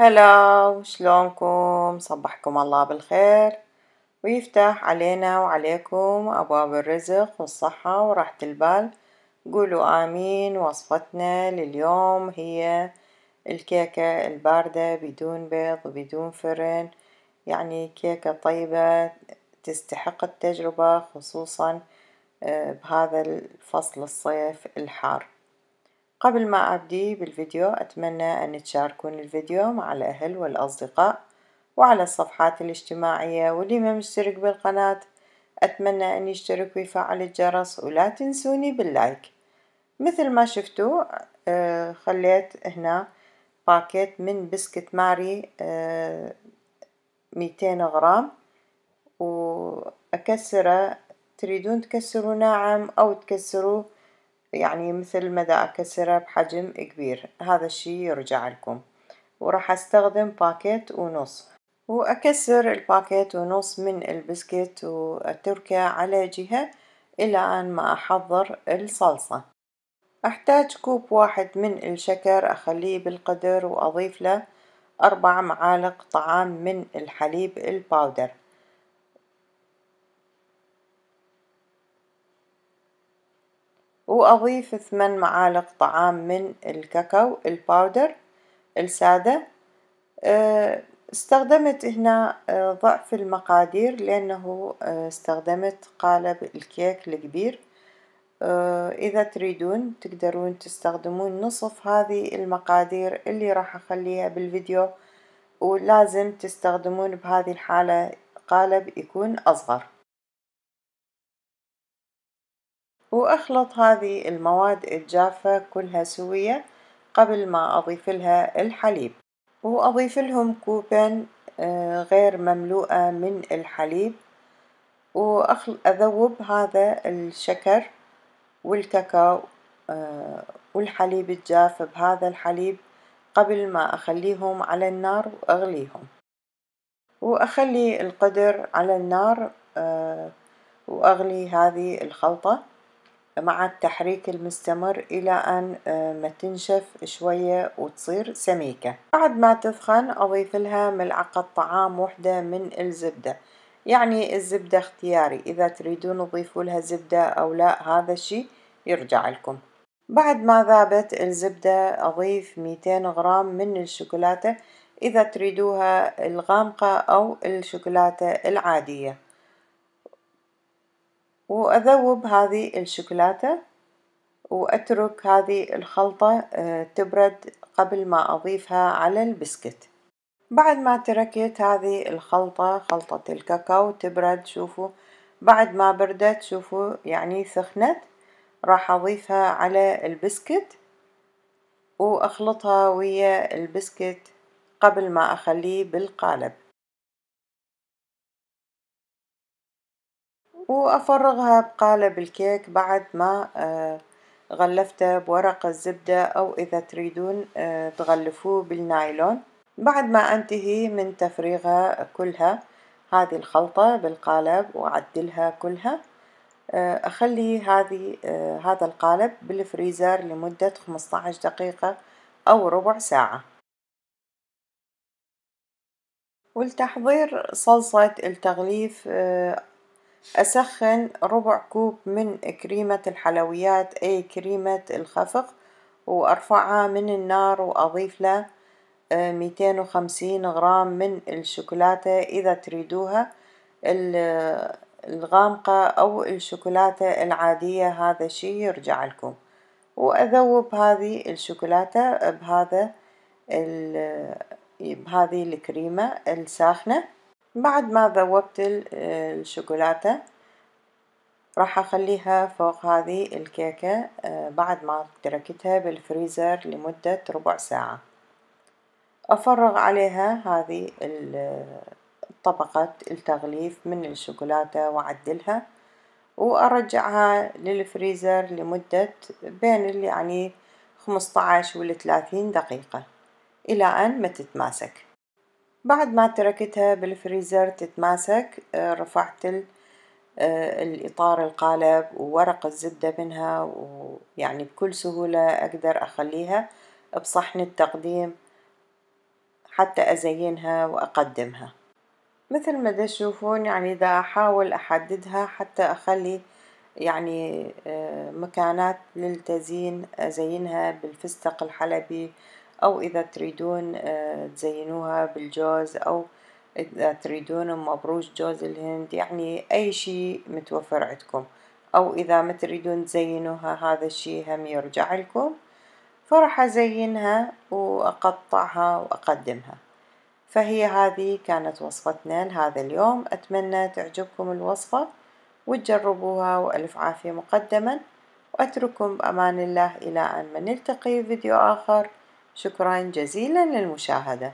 هلا وشلونكم صبحكم الله بالخير ويفتح علينا وعليكم أبواب الرزق والصحة وراحة البال قولوا آمين وصفتنا لليوم هي الكيكة الباردة بدون بيض وبدون فرن يعني كيكة طيبة تستحق التجربة خصوصا آه، بهذا الفصل الصيف الحار قبل ما أبدي بالفيديو أتمنى أن تشاركون الفيديو مع الأهل والأصدقاء وعلى الصفحات الاجتماعية واللي ما مشترك بالقناة أتمنى أن يشترك ويفعل الجرس ولا تنسوني باللايك مثل ما شفتوا آه، خليت هنا باكيت من بسكت ماري 200 آه، ميتين غرام وأكسره تريدون تكسروا ناعم أو تكسروه يعني مثل مدى أكسره بحجم كبير هذا الشي يرجع لكم وراح أستخدم باكيت ونص وأكسر الباكيت ونص من البسكت وأتركه على جهة إلى أن ما أحضر الصلصة أحتاج كوب واحد من الشكر أخليه بالقدر وأضيف له أربع معالق طعام من الحليب الباودر وأضيف ثمان معالق طعام من الكاكاو الباودر السادة آه، استخدمت هنا آه، ضعف المقادير لأنه آه، استخدمت قالب الكيك الكبير إذا تريدون تقدرون تستخدمون نصف هذه المقادير اللي راح أخليها بالفيديو ولازم تستخدمون بهذه الحالة قالب يكون أصغر وأخلط هذه المواد الجافة كلها سوية قبل ما أضيف لها الحليب وأضيف لهم كوبين آه، غير مملوءة من الحليب وأذوب هذا الشكر والكاكاو آه، والحليب الجاف بهذا الحليب قبل ما أخليهم على النار وأغليهم وأخلي القدر على النار آه، وأغلي هذه الخلطة مع التحريك المستمر إلى أن آه، ما تنشف شوية وتصير سميكة بعد ما تثخن أضيف لها ملعقة طعام وحدة من الزبدة يعني الزبدة اختياري إذا تريدون تضيفوا لها زبدة أو لا هذا الشي يرجع لكم بعد ما ذابت الزبدة أضيف 200 غرام من الشوكولاتة إذا تريدوها الغامقة أو الشوكولاتة العادية وأذوب هذه الشوكولاتة وأترك هذه الخلطة آه، تبرد قبل ما أضيفها على البسكت بعد ما تركت هذه الخلطة خلطة الكاكاو تبرد شوفوا بعد ما بردت شوفوا يعني سخنت راح أضيفها على البسكت وأخلطها ويا البسكت قبل ما أخليه بالقالب وأفرغها بقالب الكيك بعد ما آه، غلفته بورق الزبدة أو إذا تريدون آه، تغلفوه بالنايلون بعد ما أنتهي من تفريغها كلها هذه الخلطة بالقالب وأعدلها كلها آه، أخلي هذه هذا القالب بالفريزر لمدة 15 دقيقة أو ربع ساعة ولتحضير صلصة التغليف أسخن ربع كوب من كريمة الحلويات أي كريمة الخفق وأرفعها من النار وأضيف له 250 آه، وخمسين غرام من الشوكولاتة إذا تريدوها آه، الغامقة أو الشوكولاتة العادية هذا الشي يرجع لكم وأذوب هذه الشوكولاتة بهذا آه، بهذه الكريمة الساخنة بعد ما ذوبت الشوكولاتة راح أخليها فوق هذه الكيكة آه، بعد ما تركتها بالفريزر لمدة ربع ساعة أفرغ عليها هذه طبقة التغليف من الشوكولاتة وأعدلها وأرجعها للفريزر لمدة بين يعني 15 عشر دقيقة إلى أن ما تتماسك بعد ما تركتها بالفريزر تتماسك آه، رفعت ال- آه، الإطار القالب وورق الزبدة منها ويعني بكل سهولة أقدر أخليها بصحن التقديم حتى أزينها وأقدمها مثل ما تشوفون يعني إذا أحاول أحددها حتى أخلي يعني آه، مكانات للتزيين أزينها بالفستق الحلبي أو إذا تريدون آه، تزينوها بالجوز أو إذا تريدون مبروش جوز الهند يعني أي شيء متوفر عندكم أو إذا ما تريدون تزينوها هذا الشيء هم يرجع لكم فراح أزينها وأقطعها وأقدمها فهي هذه كانت وصفتنا لهذا اليوم أتمنى تعجبكم الوصفة وتجربوها وألف عافية مقدما وأترككم بأمان الله إلى أن نلتقي فيديو آخر شكرا جزيلا للمشاهدة